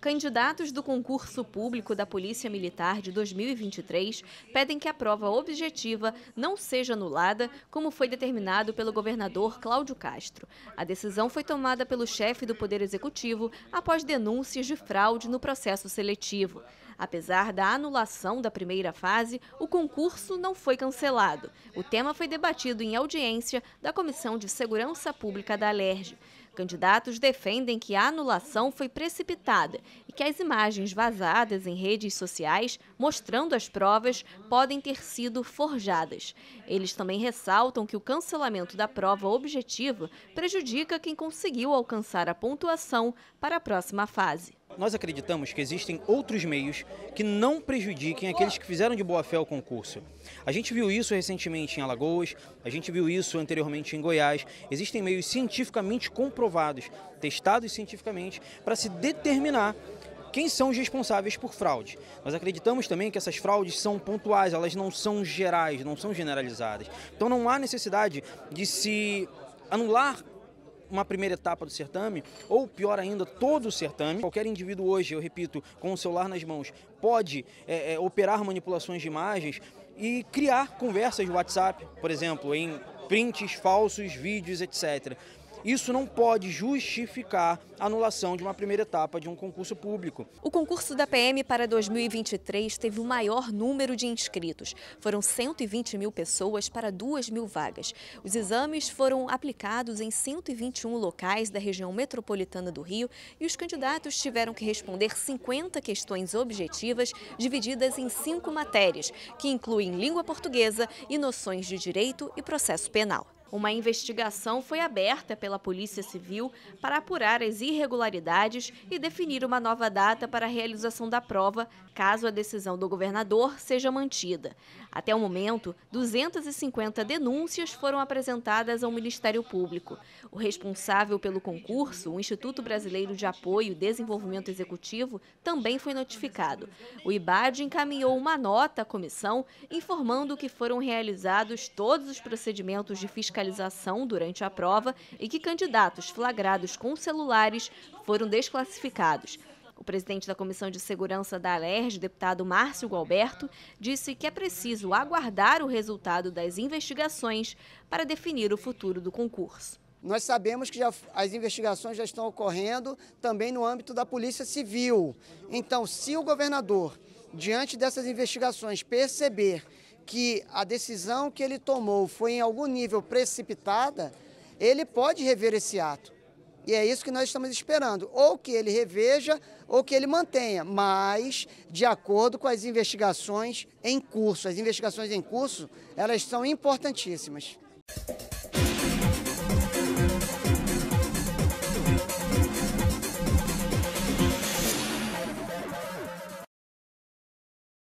Candidatos do concurso público da Polícia Militar de 2023 pedem que a prova objetiva não seja anulada, como foi determinado pelo governador Cláudio Castro. A decisão foi tomada pelo chefe do Poder Executivo após denúncias de fraude no processo seletivo. Apesar da anulação da primeira fase, o concurso não foi cancelado. O tema foi debatido em audiência da Comissão de Segurança Pública da Alerj. Candidatos defendem que a anulação foi precipitada e que as imagens vazadas em redes sociais mostrando as provas podem ter sido forjadas. Eles também ressaltam que o cancelamento da prova objetiva prejudica quem conseguiu alcançar a pontuação para a próxima fase nós acreditamos que existem outros meios que não prejudiquem aqueles que fizeram de boa fé o concurso. A gente viu isso recentemente em Alagoas, a gente viu isso anteriormente em Goiás. Existem meios cientificamente comprovados, testados cientificamente, para se determinar quem são os responsáveis por fraude. Nós acreditamos também que essas fraudes são pontuais, elas não são gerais, não são generalizadas. Então não há necessidade de se anular uma primeira etapa do certame, ou pior ainda, todo o certame. Qualquer indivíduo hoje, eu repito, com o celular nas mãos, pode é, é, operar manipulações de imagens e criar conversas de WhatsApp, por exemplo, em prints falsos, vídeos, etc. Isso não pode justificar a anulação de uma primeira etapa de um concurso público. O concurso da PM para 2023 teve o maior número de inscritos. Foram 120 mil pessoas para 2 mil vagas. Os exames foram aplicados em 121 locais da região metropolitana do Rio e os candidatos tiveram que responder 50 questões objetivas divididas em cinco matérias, que incluem língua portuguesa e noções de direito e processo penal. Uma investigação foi aberta pela Polícia Civil para apurar as irregularidades e definir uma nova data para a realização da prova, caso a decisão do governador seja mantida. Até o momento, 250 denúncias foram apresentadas ao Ministério Público. O responsável pelo concurso, o Instituto Brasileiro de Apoio e Desenvolvimento Executivo, também foi notificado. O IBAD encaminhou uma nota à comissão informando que foram realizados todos os procedimentos de fiscalização durante a prova e que candidatos flagrados com celulares foram desclassificados. O presidente da Comissão de Segurança da ALERJ, deputado Márcio Gualberto, disse que é preciso aguardar o resultado das investigações para definir o futuro do concurso. Nós sabemos que já, as investigações já estão ocorrendo também no âmbito da Polícia Civil. Então, se o governador, diante dessas investigações, perceber que a decisão que ele tomou foi em algum nível precipitada, ele pode rever esse ato. E é isso que nós estamos esperando. Ou que ele reveja ou que ele mantenha, mas de acordo com as investigações em curso. As investigações em curso, elas são importantíssimas.